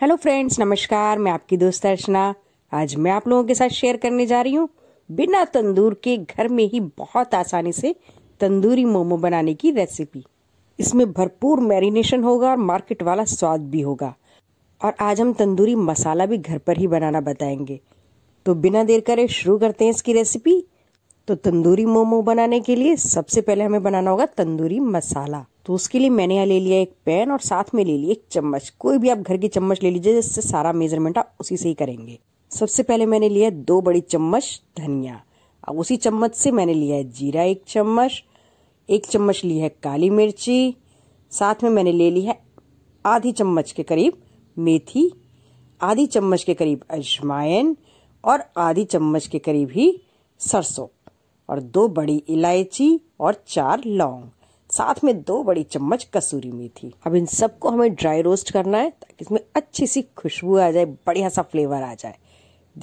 hello friends नमस्कार मैं आपकी दोस्त अर्चना आज मैं आप लोगों के साथ शेयर करने जा रही हूँ बिना तंदूर के घर में ही बहुत आसानी से तंदूरी मोमो बनाने की रेसिपी इसमें भरपूर मैरिनेशन होगा और मार्केट वाला स्वाद भी होगा और आज हम तंदूरी मसाला भी घर पर ही बनाना बताएंगे तो बिना देर करे शुरू करते हैं इसकी रेसिपी तो तंदूरी मोमो बनाने के लिए सबसे पहले हमें बनाना होगा तंदूरी मसाला तो उसके लिए मैंने यहाँ ले लिया एक पेन और साथ में ले लिया एक चम्मच कोई भी आप घर की चम्मच ले लीजिए जिससे सारा मेजरमेंट आप उसी से ही करेंगे सबसे पहले मैंने लिया दो बड़ी चम्मच धनिया अब उसी चम्मच से मैंने लिया है जीरा एक चम्मच एक चम्मच ली है काली मिर्ची साथ में मैंने ले ली है आधी चम्मच के करीब मेथी आधी चम्मच के करीब अजमायन और आधी चम्मच के करीब ही सरसों और दो बड़ी इलायची और चार लौंग साथ में दो बड़ी चम्मच कसूरी मेथी अब इन सबको हमें ड्राई रोस्ट करना है ताकि इसमें अच्छी सी खुशबू आ जाए बढ़िया सा फ्लेवर आ जाए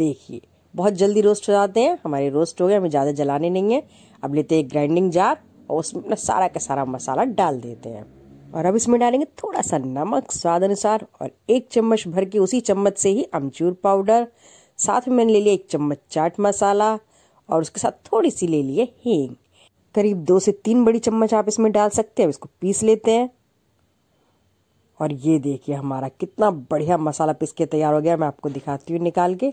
देखिए बहुत जल्दी रोस्ट हो जाते हैं हमारे रोस्ट हो गए हमें ज़्यादा जलाने नहीं है अब लेते हैं ग्राइंडिंग जार और उसमें अपना सारा का सारा मसाला डाल देते हैं और अब इसमें डालेंगे थोड़ा सा नमक स्वाद अनुसार और एक चम्मच भर के उसी चम्मच से ही अमचूर पाउडर साथ में मैंने ले लिया एक चम्मच चाट मसाला और उसके साथ थोड़ी सी ले लिए हींग करीब दो से तीन बड़ी चम्मच आप इसमें डाल सकते हैं इसको पीस लेते हैं और ये देखिए हमारा कितना बढ़िया मसाला पीस के तैयार हो गया मैं आपको दिखाती हूँ निकाल के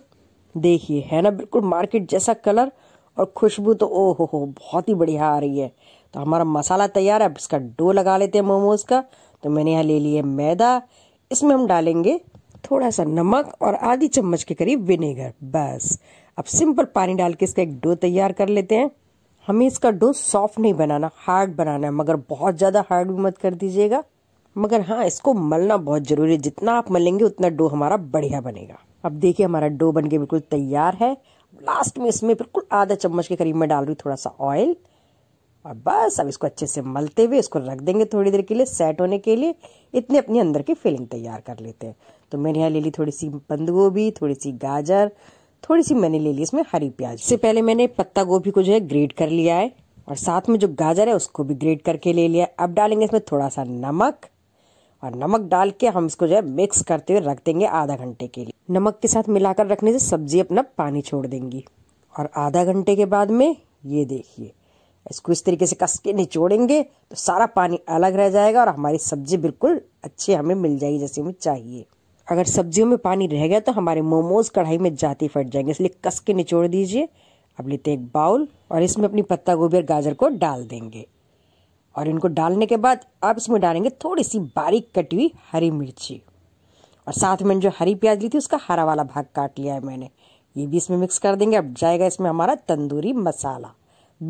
देखिए है ना बिल्कुल मार्केट जैसा कलर और खुशबू तो ओ हो हो बहुत ही बढ़िया आ रही है तो हमारा मसाला तैयार है अब इसका डो लगा लेते हैं मोमोज का तो मैंने यहाँ ले लिया मैदा इसमें हम डालेंगे थोड़ा सा नमक और आधी चम्मच के करीब विनेगर बस अब सिंपल पानी डाल के इसका एक डो तैयार कर लेते हैं हमें इसका डो सॉफ्ट नहीं बनाना हार्ड बनाना है मगर बहुत ज़्यादा हार्ड भी मत कर दीजिएगा मगर हाँ इसको मलना बहुत ज़रूरी है जितना आप मलेंगे उतना डो हमारा बढ़िया बनेगा अब देखिए हमारा डो बन के बिल्कुल तैयार है लास्ट में इसमें बिल्कुल आधा चम्मच के करीब मैं डाल रही हूँ थोड़ा सा ऑयल और बस अब इसको अच्छे से मलते हुए इसको रख देंगे थोड़ी देर के लिए सेट होने के लिए इतने अपने अंदर की फिलिंग तैयार कर लेते हैं तो मैंने यहाँ ले ली थोड़ी सी बंद गोभी थोड़ी सी गाजर थोड़ी सी मैंने ले ली इसमें हरी प्याज इससे पहले मैंने पत्ता गोभी को जो है ग्रेट कर लिया है और साथ में जो गाजर है उसको भी ग्रेट करके ले लिया अब डालेंगे इसमें थोड़ा सा नमक और नमक डाल के हम इसको जो है मिक्स करते हुए रख देंगे आधा घंटे के लिए नमक के साथ मिलाकर रखने से सब्जी अपना पानी छोड़ देंगी और आधा घंटे के बाद में ये देखिए इसको इस तरीके से कस के निचोड़ेंगे तो सारा पानी अलग रह जाएगा और हमारी सब्जी बिल्कुल अच्छी हमें मिल जाएगी जैसे हमें चाहिए अगर सब्जियों में पानी रह गया तो हमारे मोमोज कढ़ाई में जाते फट जाएंगे इसलिए कस के निचोड़ दीजिए अब लेते हैं एक बाउल और इसमें अपनी पत्ता गोभी और गाजर को डाल देंगे और इनको डालने के बाद अब इसमें डालेंगे थोड़ी सी बारीक कटी हुई हरी मिर्ची और साथ में जो हरी प्याज ली थी उसका हरा वाला भाग काट लिया है मैंने ये भी इसमें मिक्स कर देंगे अब जाएगा इसमें हमारा तंदूरी मसाला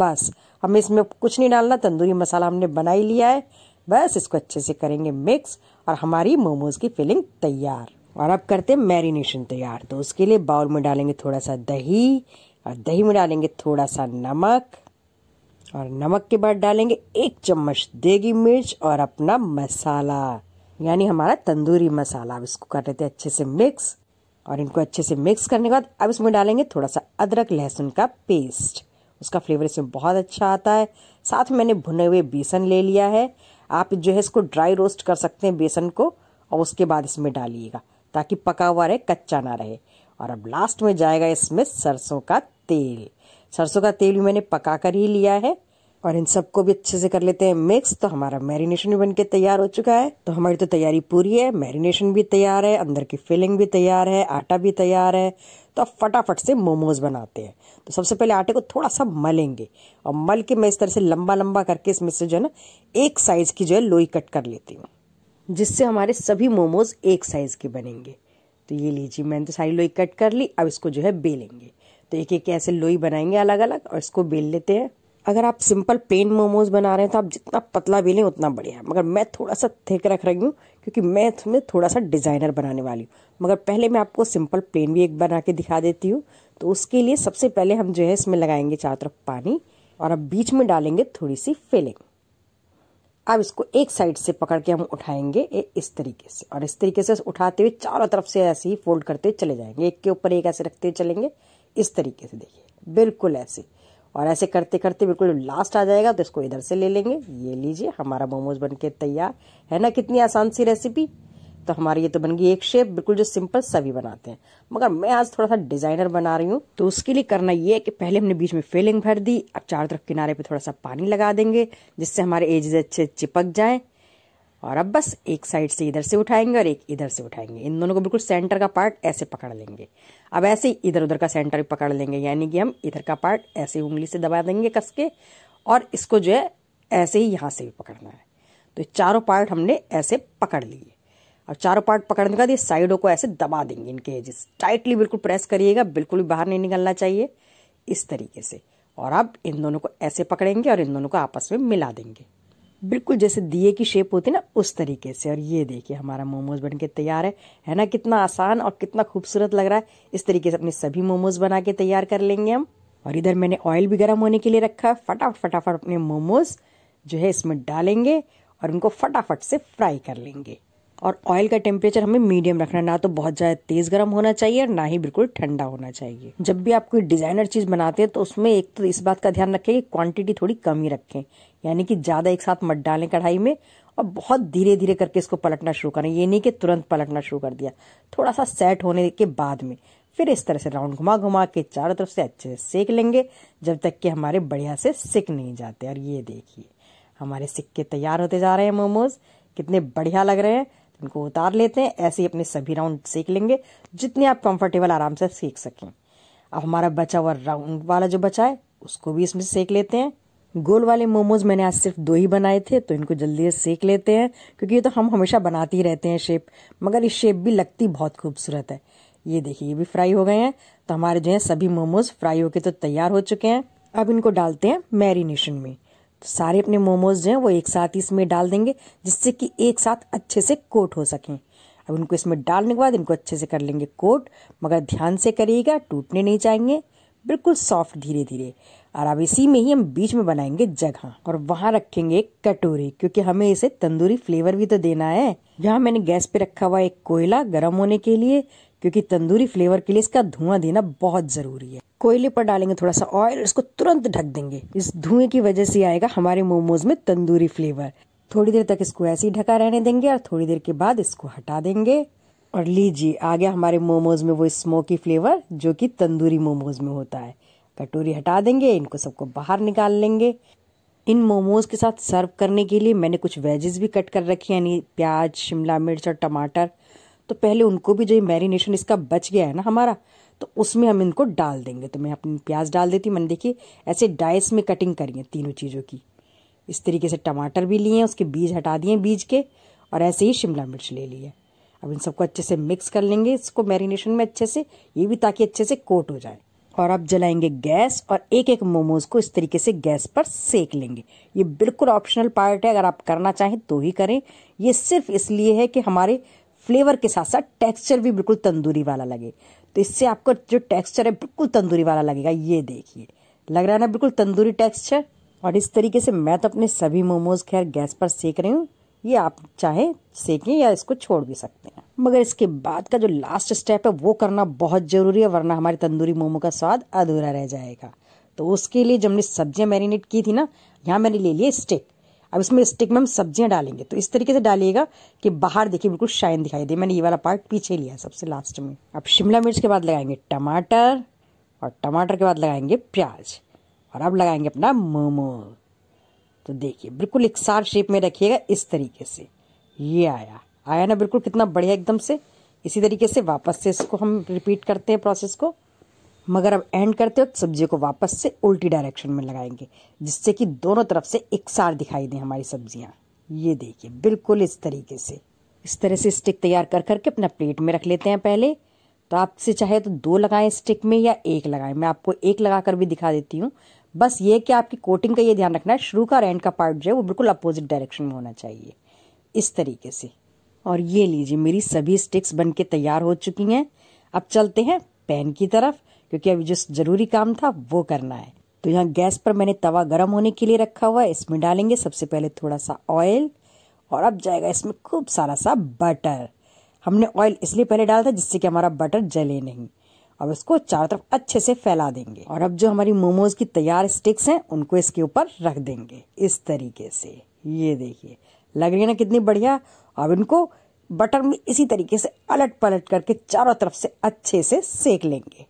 बस हमें इसमें कुछ नहीं डालना तंदूरी मसाला हमने बना ही लिया है बस इसको अच्छे से करेंगे मिक्स और हमारी मोमोज़ की फिलिंग तैयार और अब करते हैं मैरिनेशन तैयार तो उसके लिए बाउल में डालेंगे थोड़ा सा दही और दही में डालेंगे थोड़ा सा नमक और नमक के बाद डालेंगे एक चम्मच देगी मिर्च और अपना मसाला यानी हमारा तंदूरी मसाला अब इसको कर लेते हैं अच्छे से मिक्स और इनको अच्छे से मिक्स करने के बाद अब इसमें डालेंगे थोड़ा सा अदरक लहसुन का पेस्ट उसका फ्लेवर इसमें बहुत अच्छा आता है साथ में मैंने भुने हुए बेसन ले लिया है आप जो है इसको ड्राई रोस्ट कर सकते हैं बेसन को और उसके बाद इसमें डालिएगा ताकि पका हुआ रहे कच्चा ना रहे और अब लास्ट में जाएगा इसमें सरसों का तेल सरसों का तेल भी मैंने पका कर ही लिया है और इन सबको भी अच्छे से कर लेते हैं मिक्स तो हमारा मैरिनेशन भी बनके तैयार हो चुका है तो हमारी तो तैयारी पूरी है मैरिनेशन भी तैयार है अंदर की फिलिंग भी तैयार है आटा भी तैयार है तो अब फटाफट से मोमोज बनाते हैं तो सबसे पहले आटे को थोड़ा सा मलेंगे और मल के मैं इस तरह से लंबा लंबा करके इसमें से जो है ना एक साइज़ की जो है लोई कट कर लेती हूँ जिससे हमारे सभी मोमोज एक साइज़ के बनेंगे तो ये लीजिए मैंने तो सारी लोई कट कर ली अब इसको जो है बेलेंगे तो एक एक ऐसे लोई बनाएंगे अलग अलग और इसको बेल लेते हैं अगर आप सिंपल प्लेन मोमोज बना रहे हैं तो आप जितना पतला भी लें उतना बढ़िया मगर मैं थोड़ा सा थिक रख रही हूँ क्योंकि मैं इसमें थोड़ा सा डिज़ाइनर बनाने वाली हूँ मगर पहले मैं आपको सिंपल प्लेन भी एक बना के दिखा देती हूँ तो उसके लिए सबसे पहले हम जो है इसमें लगाएंगे चारों तरफ पानी और अब बीच में डालेंगे थोड़ी सी फिलिंग अब इसको एक साइड से पकड़ के हम उठाएंगे इस तरीके से और इस तरीके से उठाते हुए चारों तरफ से ऐसे ही फोल्ड करते चले जाएंगे एक के ऊपर एक ऐसे रखते हुए चलेंगे इस तरीके से देखिए बिल्कुल ऐसे और ऐसे करते करते बिल्कुल लास्ट आ जाएगा तो इसको इधर से ले लेंगे ये लीजिए हमारा मोमोज बन के तैयार है ना कितनी आसान सी रेसिपी तो हमारी ये तो बन गई एक शेप बिल्कुल जो सिंपल सभी बनाते हैं मगर मैं आज थोड़ा सा डिजाइनर बना रही हूँ तो उसके लिए करना ये है कि पहले हमने बीच में फिलिंग भर दी अब चारों तरफ किनारे पे थोड़ा सा पानी लगा देंगे जिससे हमारे एजेस अच्छे चिपक जाएं और अब बस एक साइड से इधर से उठाएंगे और एक इधर से उठाएंगे इन दोनों को बिल्कुल सेंटर का पार्ट ऐसे पकड़ लेंगे अब ऐसे ही इधर उधर का सेंटर भी पकड़ लेंगे यानी कि हम इधर का पार्ट ऐसे उंगली से दबा देंगे कस के और इसको जो है ऐसे ही यहाँ से भी पकड़ना है तो चारों पार्ट हमने ऐसे पकड़ लिए और चारों पार्ट पकड़ने के बाद ये साइडों को ऐसे दबा देंगे इनके एजेस टाइटली बिल्कुल प्रेस करिएगा बिल्कुल भी बाहर नहीं निकलना चाहिए इस तरीके से और अब इन दोनों को ऐसे पकड़ेंगे और इन दोनों को आपस में मिला देंगे बिल्कुल जैसे दिए की शेप होती है ना उस तरीके से और ये देखिए हमारा मोमोज बन के तैयार है है ना कितना आसान और कितना खूबसूरत लग रहा है इस तरीके से अपने सभी मोमोज बना के तैयार कर लेंगे हम और इधर मैंने ऑयल भी गर्म होने के लिए रखा है फटाफट फटाफट अपने मोमोज जो है इसमें डालेंगे और उनको फटाफट से फ्राई कर लेंगे और ऑयल का टेम्परेचर हमें मीडियम रखना ना तो बहुत ज़्यादा तेज़ गर्म होना चाहिए और ना ही बिल्कुल ठंडा होना चाहिए जब भी आप कोई डिज़ाइनर चीज़ बनाते हैं तो उसमें एक तो इस बात का ध्यान रखें कि क्वांटिटी थोड़ी कम ही रखें यानी कि ज़्यादा एक साथ मत डालें कढ़ाई में और बहुत धीरे धीरे करके इसको पलटना शुरू करें ये नहीं कि तुरंत पलटना शुरू कर दिया थोड़ा सा सेट होने के बाद में फिर इस तरह से राउंड घुमा घुमा के चारों तरफ से अच्छे से सेक लेंगे जब तक कि हमारे बढ़िया से सिक नहीं जाते और ये देखिए हमारे सिक्के तैयार होते जा रहे हैं मोमोज कितने बढ़िया लग रहे हैं इनको उतार लेते हैं ऐसे ही अपने सभी राउंड सीख लेंगे जितने आप कंफर्टेबल आराम से सीख सकें अब हमारा बचा हुआ राउंड वाला जो बचा है उसको भी इसमें सेक लेते हैं गोल वाले मोमोज मैंने आज सिर्फ दो ही बनाए थे तो इनको जल्दी से सेक लेते हैं क्योंकि ये तो हम हमेशा बनाते ही रहते हैं शेप मगर ये शेप भी लगती बहुत खूबसूरत है ये देखिए ये भी फ्राई हो गए हैं तो हमारे जो है सभी मोमोज फ्राई होके तो तैयार हो चुके हैं अब इनको डालते हैं मैरिनेशन में तो सारे अपने मोमोज जो हैं वो एक साथ ही इसमें डाल देंगे जिससे कि एक साथ अच्छे से कोट हो सकें अब इनको इसमें डालने के बाद इनको अच्छे से कर लेंगे कोट मगर ध्यान से करिएगा टूटने नहीं चाहेंगे बिल्कुल सॉफ्ट धीरे धीरे और अब इसी में ही हम बीच में बनाएंगे जगह और वहाँ रखेंगे एक कटोरी क्योंकि हमें इसे तंदूरी फ्लेवर भी तो देना है यहाँ मैंने गैस पे रखा हुआ एक कोयला गर्म होने के लिए क्योंकि तंदूरी फ्लेवर के लिए इसका धुआं देना बहुत ज़रूरी है कोयले पर डालेंगे थोड़ा सा ऑयल इसको तुरंत ढक देंगे इस धुएं की वजह से आएगा हमारे मोमोज में तंदूरी फ्लेवर थोड़ी देर तक इसको ऐसे ही ढका रहने देंगे और थोड़ी देर के बाद इसको हटा देंगे और लीजिए आ गया हमारे मोमोज में वो स्मोकी फ्लेवर जो कि तंदूरी मोमोज में होता है कटोरी हटा देंगे इनको सबको बाहर निकाल लेंगे इन मोमोज के साथ सर्व करने के लिए मैंने कुछ वेजेस भी कट कर रखी यानी प्याज शिमला मिर्च और टमाटर तो पहले उनको भी जो ये मैरिनेशन इसका बच गया है ना हमारा तो उसमें हम इनको डाल देंगे तो मैं अपनी प्याज डाल देती मैंने देखिए ऐसे डाइस में कटिंग करी है तीनों चीज़ों की इस तरीके से टमाटर भी लिए हैं उसके बीज हटा दिए बीज के और ऐसे ही शिमला मिर्च ले लिए अब इन सबको अच्छे से मिक्स कर लेंगे इसको मैरिनेशन में अच्छे से ये भी ताकि अच्छे से कोट हो जाए और अब जलाएंगे गैस और एक एक मोमोज को इस तरीके से गैस पर सेक लेंगे ये बिल्कुल ऑप्शनल पार्ट है अगर आप करना चाहें तो ही करें ये सिर्फ इसलिए है कि हमारे फ्लेवर के साथ साथ टेक्सचर भी बिल्कुल तंदूरी वाला लगे तो इससे आपको जो टेक्सचर है बिल्कुल तंदूरी वाला लगेगा ये देखिए लग रहा है ना बिल्कुल तंदूरी टेक्सचर और इस तरीके से मैं तो अपने सभी मोमोज खैर गैस पर सेक रही हूँ ये आप चाहे सेकें या इसको छोड़ भी सकते हैं मगर इसके बाद का जो लास्ट स्टेप है वो करना बहुत ज़रूरी है वरना हमारे तंदूरी मोमो का स्वाद अधूरा रह जाएगा तो उसके लिए जो हमने सब्जियां मैरिनेट की थी ना यहाँ मैंने ले लिया स्टिक अब इसमें स्टिक में हम सब्जियां डालेंगे तो इस तरीके से डालिएगा कि बाहर देखिए बिल्कुल शाइन दिखाई दे मैंने ये वाला पार्ट पीछे लिया सबसे लास्ट में अब शिमला मिर्च के बाद लगाएंगे टमाटर और टमाटर के बाद लगाएंगे प्याज और अब लगाएंगे अपना मोमो तो देखिए बिल्कुल एक सार शेप में रखिएगा इस तरीके से ये आया आया ना बिल्कुल कितना बढ़िया एकदम से इसी तरीके से वापस से इसको हम रिपीट करते हैं प्रोसेस को मगर अब एंड करते वक्त सब्जी को वापस से उल्टी डायरेक्शन में लगाएंगे जिससे कि दोनों तरफ से एकसार दिखाई दें हमारी सब्जियाँ ये देखिए बिल्कुल इस तरीके से इस तरह से स्टिक तैयार कर करके अपना प्लेट में रख लेते हैं पहले तो आपसे चाहे तो दो लगाएं स्टिक में या एक लगाएं मैं आपको एक लगा कर भी दिखा देती हूँ बस ये कि आपकी कोटिंग का ये ध्यान रखना है शुरू का और एंड का पार्ट जो है वो बिल्कुल अपोजिट डायरेक्शन में होना चाहिए इस तरीके से और ये लीजिए मेरी सभी स्टिक्स बन के तैयार हो चुकी हैं अब चलते हैं पैन की तरफ क्योंकि अभी जो जरूरी काम था वो करना है तो यहाँ गैस पर मैंने तवा गर्म होने के लिए रखा हुआ है इसमें डालेंगे सबसे पहले थोड़ा सा ऑयल और अब जाएगा इसमें खूब सारा सा बटर हमने ऑयल इसलिए पहले डाला था जिससे कि हमारा बटर जले नहीं और इसको चारों तरफ अच्छे से फैला देंगे और अब जो हमारी मोमोज की तैयार स्टिक्स हैं उनको इसके ऊपर रख देंगे इस तरीके से ये देखिए लग रही है ना कितनी बढ़िया अब इनको बटर में इसी तरीके से अलट पलट करके चारों तरफ से अच्छे से सेक लेंगे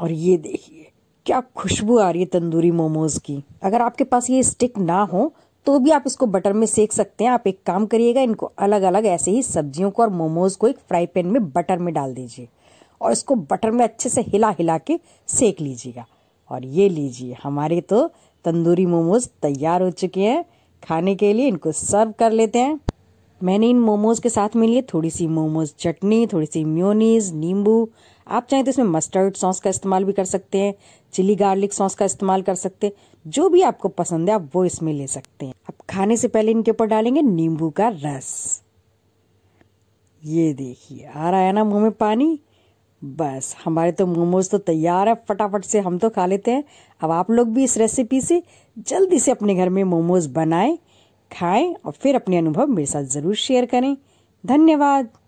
और ये देखिए क्या खुशबू आ रही है तंदूरी मोमोज की अगर आपके पास ये स्टिक ना हो तो भी आप इसको बटर में सेक सकते हैं आप एक काम करिएगा इनको अलग अलग ऐसे ही सब्जियों को और मोमोज को एक फ्राई पैन में बटर में डाल दीजिए और इसको बटर में अच्छे से हिला हिला के सेक लीजिएगा और ये लीजिए हमारे तो तंदूरी मोमोज तैयार हो चुके हैं खाने के लिए इनको सर्व कर लेते हैं मैंने इन मोमोज के साथ में लिए थोड़ी सी मोमोज चटनी थोड़ी सी म्योनीज नींबू आप चाहें तो इसमें मस्टर्ड सॉस का इस्तेमाल भी कर सकते हैं चिली गार्लिक सॉस का इस्तेमाल कर सकते हैं जो भी आपको पसंद है आप वो इसमें ले सकते हैं अब खाने से पहले इनके ऊपर डालेंगे नींबू का रस ये देखिए आ रहा है ना मुंह में पानी बस हमारे तो मोमोज तो तैयार है फटाफट से हम तो खा लेते हैं अब आप लोग भी इस रेसिपी से जल्दी से अपने घर में मोमोज बनाएं खाएं और फिर अपने अनुभव मेरे साथ ज़रूर शेयर करें धन्यवाद